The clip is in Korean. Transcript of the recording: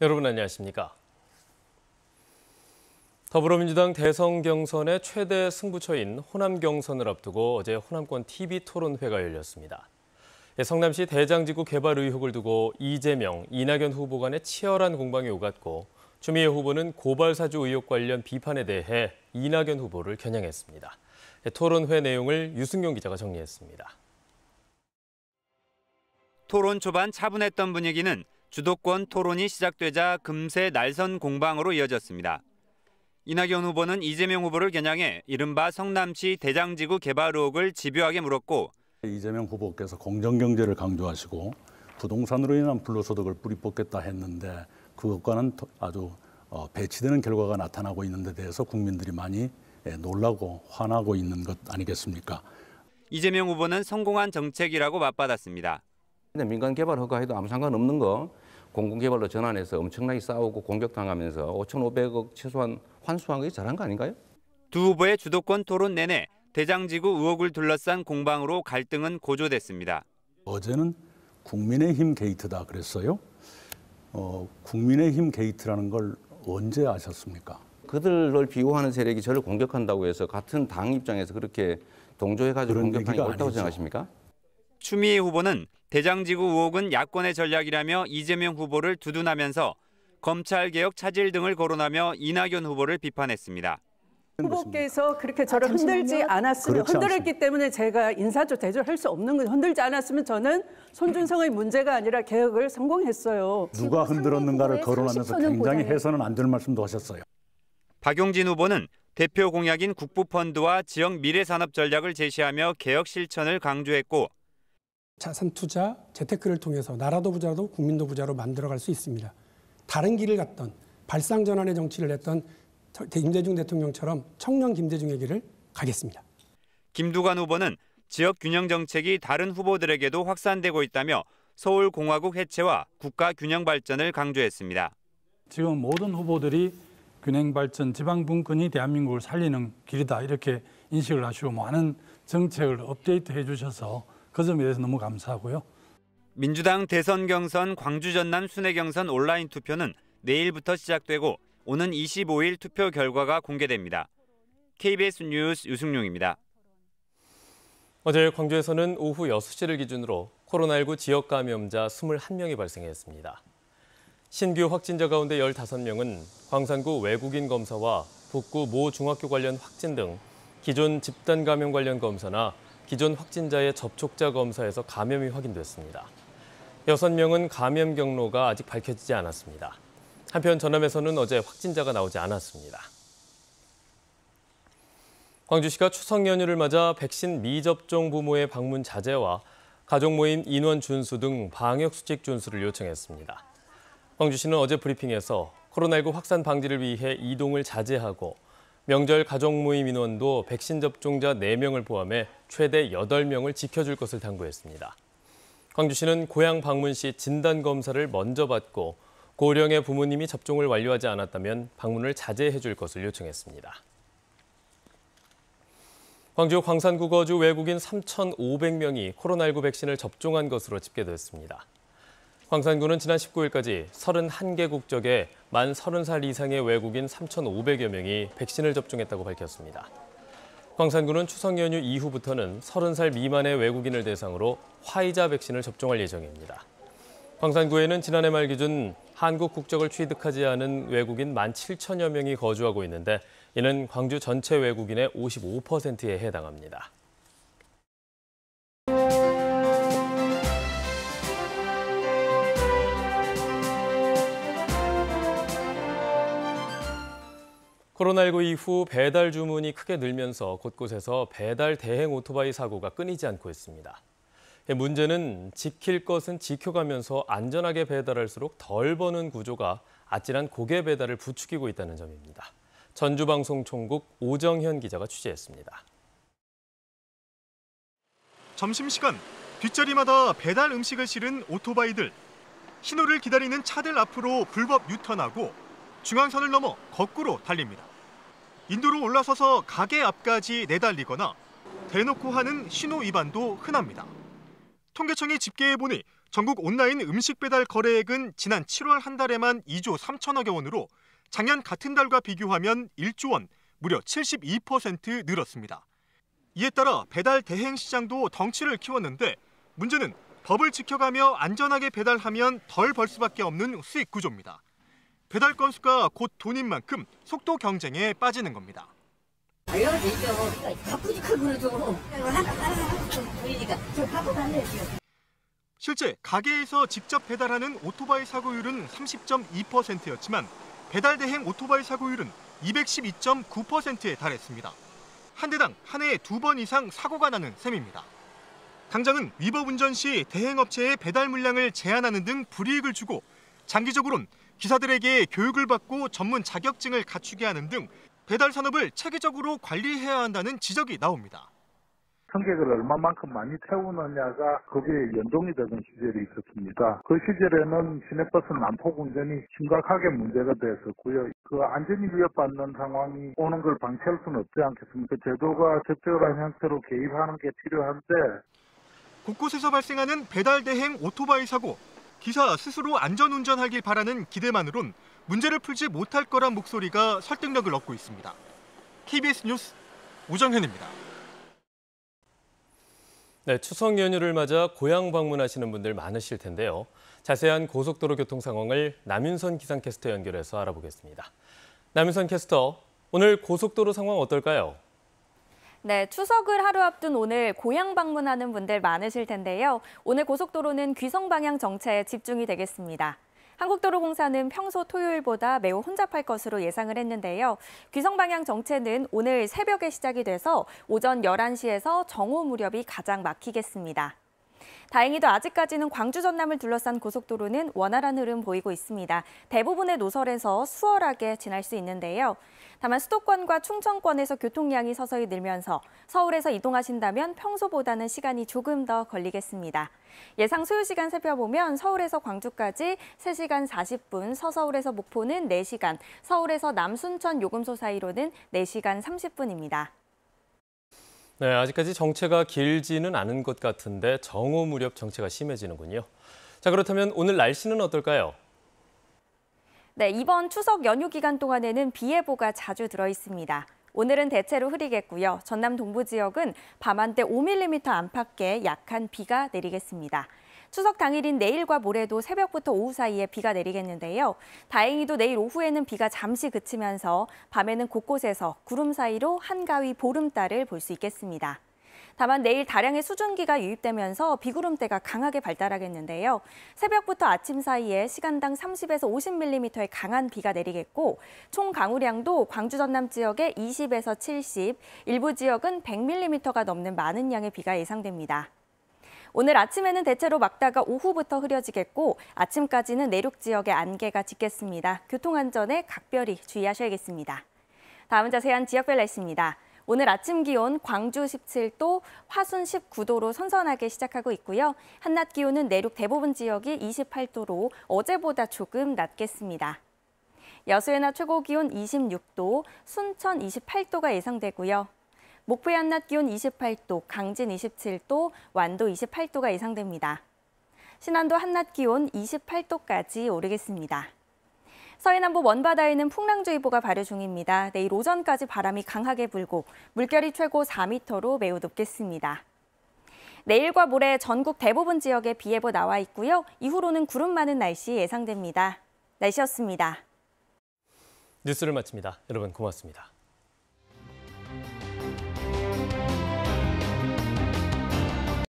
여러분 안녕하십니까? 더불어민주당 대선 경선의 최대 승부처인 호남 경선을 앞두고 어제 호남권 TV 토론회가 열렸습니다. 예, 성남시 대장지구 개발 의혹을 두고 이재명, 이낙연 후보 간의 치열한 공방이 오갔고 추미애 후보는 고발사주 의혹 관련 비판에 대해 이낙연 후보를 겨냥했습니다. 예, 토론회 내용을 유승용 기자가 정리했습니다. 토론 초반 차분했던 분위기는 주도권 토론이 시작되자 금세 날선 공방으로 이어졌습니다. 이낙연 후보는 이재명 후보를 겨냥해 이른바 성남시 대장지구 개발 의혹을 집요하게 물었고 이재명 후보께서 공정경제를 강조하시고 부동산으로 인한 불로소득을 뿌리 뽑겠다 했는데 그것과는 아주 어, 배치되는 결과가 나타나고 있는 데 대해서 국민들이 많이 예, 놀라고 화나고 있는 것 아니겠습니까? 이재명 후보는 성공한 정책이라고 맞받았습니다. 민간 개발 허가해도 아무 상관없는 거 공공개발로 전환해서 엄청나게 싸우고 공격당하면서 5,500억 최소한 환수한 게 잘한 거 아닌가요? 두 후보의 주도권 토론 내내 대장지구 의혹을 둘러싼 공방으로 갈등은 고조됐습니다. 어제는 국민의힘 게이트다 그랬어요. 어, 국민의힘 게이트라는 걸 언제 아셨습니까? 그들을 비호하는 세력이 저를 공격한다고 해서 같은 당 입장에서 그렇게 동조해가지고 공격하는 게 옳다고 아니죠. 생각하십니까? 추미애 후보는 대장지구 의혹은 야권의 전략이라며 이재명 후보를 두둔하면서 검찰개혁 차질 등을 거론하며 이낙연 후보를 비판했습니다. 후보께서 그렇게 저를 흔들지 않았으면 흔들었기 때문에 제가 인사조 대조할수 없는 거예 흔들지 않았으면 저는 손준성의 문제가 아니라 개혁을 성공했어요. 누가 흔들었는가를 거론하면서 굉장히 해서는 안 될 말씀도 하셨어요. 박용진 후보는 대표 공약인 국부펀드와 지역 미래산업 전략을 제시하며 개혁 실천을 강조했고 자산 투자, 재테크를 통해서 나라도 부자도 국민도 부자로 만들어갈 수 있습니다. 다른 길을 갔던 발상 전환의 정치를 했던 김대중 대통령처럼 청년 김대중의 길을 가겠습니다. 김두관 후보는 지역 균형 정책이 다른 후보들에게도 확산되고 있다며 서울 공화국 해체와 국가 균형 발전을 강조했습니다. 지금 모든 후보들이 균형 발전, 지방 분권이 대한민국을 살리는 길이다 이렇게 인식을 하시고 많은 정책을 업데이트해 주셔서 그 점에 대해서 너무 감사하고요. 민주당 대선 경선 광주 전남 순회 경선 온라인 투표는 내일부터 시작되고 오는 25일 투표 결과가 공개됩니다. KBS 뉴스 유승용입니다. 어제 광주에서는 오후 6시를 기준으로 코로나19 지역 감염자 21명이 발생했습니다. 신규 확진자 가운데 15명은 광산구 외국인 검사와 북구 모 중학교 관련 확진 등 기존 집단 감염 관련 검사나 기존 확진자의 접촉자 검사에서 감염이 확인됐습니다. 6명은 감염 경로가 아직 밝혀지지 않았습니다. 한편 전남에서는 어제 확진자가 나오지 않았습니다. 광주시가 추석 연휴를 맞아 백신 미접종 부모의 방문 자제와 가족 모임 인원 준수 등 방역 수칙 준수를 요청했습니다. 광주시는 어제 브리핑에서 코로나19 확산 방지를 위해 이동을 자제하고 명절 가족 모임 인원도 백신 접종자 4명을 포함해 최대 8명을 지켜줄 것을 당부했습니다. 광주시는 고향 방문 시 진단 검사를 먼저 받고 고령의 부모님이 접종을 완료하지 않았다면 방문을 자제해 줄 것을 요청했습니다. 광주 광산구거주 외국인 3,500명이 코로나19 백신을 접종한 것으로 집계됐습니다. 황산구는 지난 19일까지 31개 국적에만 30살 이상의 외국인 3,500여 명이 백신을 접종했다고 밝혔습니다. 광산구는 추석 연휴 이후부터는 30살 미만의 외국인을 대상으로 화이자 백신을 접종할 예정입니다. 광산구에는 지난해 말 기준 한국 국적을 취득하지 않은 외국인 1만 7천여 명이 거주하고 있는데 이는 광주 전체 외국인의 55%에 해당합니다. 코로나19 이후 배달 주문이 크게 늘면서 곳곳에서 배달 대행 오토바이 사고가 끊이지 않고 있습니다. 예, 문제는 지킬 것은 지켜가면서 안전하게 배달할수록 덜 버는 구조가 아찔한 고개 배달을 부추기고 있다는 점입니다. 전주방송총국 오정현 기자가 취재했습니다. 점심시간 뒷자리마다 배달 음식을 실은 오토바이들. 신호를 기다리는 차들 앞으로 불법 유턴하고 중앙선을 넘어 거꾸로 달립니다. 인도로 올라서서 가게 앞까지 내달리거나 대놓고 하는 신호 위반도 흔합니다. 통계청이 집계해보니 전국 온라인 음식 배달 거래액은 지난 7월 한 달에만 2조 3천억여 원으로 작년 같은 달과 비교하면 1조 원, 무려 72% 늘었습니다. 이에 따라 배달 대행 시장도 덩치를 키웠는데 문제는 법을 지켜가며 안전하게 배달하면 덜 벌 수밖에 없는 수익 구조입니다. 배달 건수가 곧 돈인 만큼 속도 경쟁에 빠지는 겁니다. 뭐, 실제 가게에서 직접 배달하는 오토바이 사고율은 30.2%였지만 배달 대행 오토바이 사고율은 212.9%에 달했습니다. 한 대당 한 해에 두 번 이상 사고가 나는 셈입니다. 당장은 위법 운전 시 대행업체의 배달 물량을 제한하는 등 불이익을 주고 장기적으로는 기사들에게 교육을 받고 전문 자격증을 갖추게 하는 등 배달 산업을 체계적으로 관리해야 한다는 지적이 나옵니다. 승객을 얼마만큼 많이 태우느냐가 거기에 연동이 되는 시절이 있었습니다. 그 시절에는 시내버스 난폭 운전이 심각하게 문제가 되었었고요그 안전이 위협받는 상황이 오는 걸 방치할 수는 없지 않겠습니까? 제도가 적절한 형태로 개입하는 게 필요한데 곳곳에서 발생하는 배달 대행 오토바이 사고 기사 스스로 안전운전하길 바라는 기대만으론 문제를 풀지 못할 거란 목소리가 설득력을 얻고 있습니다. KBS 뉴스 오정현입니다. 네, 추석 연휴를 맞아 고향 방문하시는 분들 많으실 텐데요. 자세한 고속도로 교통 상황을 남윤선 기상캐스터 연결해서 알아보겠습니다. 남윤선 캐스터, 오늘 고속도로 상황 어떨까요? 네, 추석을 하루 앞둔 오늘 고향 방문하는 분들 많으실 텐데요. 오늘 고속도로는 귀성 방향 정체에 집중이 되겠습니다. 한국도로공사는 평소 토요일보다 매우 혼잡할 것으로 예상을 했는데요. 귀성 방향 정체는 오늘 새벽에 시작이 돼서 오전 11시에서 정오 무렵이 가장 막히겠습니다. 다행히도 아직까지는 광주 전남을 둘러싼 고속도로는 원활한 흐름 보이고 있습니다. 대부분의 노선에서 수월하게 지날 수 있는데요. 다만 수도권과 충청권에서 교통량이 서서히 늘면서 서울에서 이동하신다면 평소보다는 시간이 조금 더 걸리겠습니다. 예상 소요시간 살펴보면 서울에서 광주까지 3시간 40분, 서서울에서 목포는 4시간, 서울에서 남순천 요금소 사이로는 4시간 30분입니다. 네, 아직까지 정체가 길지는 않은 것 같은데 정오 무렵 정체가 심해지는군요. 자, 그렇다면 오늘 날씨는 어떨까요? 네, 이번 추석 연휴 기간 동안에는 비 예보가 자주 들어 있습니다. 오늘은 대체로 흐리겠고요. 전남 동부 지역은 밤한때 5mm 안팎의 약한 비가 내리겠습니다. 추석 당일인 내일과 모레도 새벽부터 오후 사이에 비가 내리겠는데요. 다행히도 내일 오후에는 비가 잠시 그치면서 밤에는 곳곳에서 구름 사이로 한가위 보름달을 볼 수 있겠습니다. 다만 내일 다량의 수증기가 유입되면서 비구름대가 강하게 발달하겠는데요. 새벽부터 아침 사이에 시간당 30에서 50mm의 강한 비가 내리겠고 총 강우량도 광주 전남 지역에 20에서 70, 일부 지역은 100mm가 넘는 많은 양의 비가 예상됩니다. 오늘 아침에는 대체로 막다가 오후부터 흐려지겠고 아침까지는 내륙 지역에 안개가 짙겠습니다. 교통안전에 각별히 주의하셔야겠습니다. 다음 은 자세한 지역별 날씨입니다. 오늘 아침 기온 광주 17도, 화순 19도로 선선하게 시작하고 있고요. 한낮 기온은 내륙 대부분 지역이 28도로 어제보다 조금 낮겠습니다. 여수에나 최고 기온 26도, 순천 28도가 예상되고요. 목포의 한낮 기온 28도, 강진 27도, 완도 28도가 예상됩니다. 신안도 한낮 기온 28도까지 오르겠습니다. 서해남부 원바다에는 풍랑주의보가 발효 중입니다. 내일 오전까지 바람이 강하게 불고 물결이 최고 4m로 매우 높겠습니다. 내일과 모레 전국 대부분 지역에 비 예보 뭐 나와 있고요. 이후로는 구름 많은 날씨 예상됩니다. 날씨였습니다. 뉴스를 마칩니다. 여러분 고맙습니다.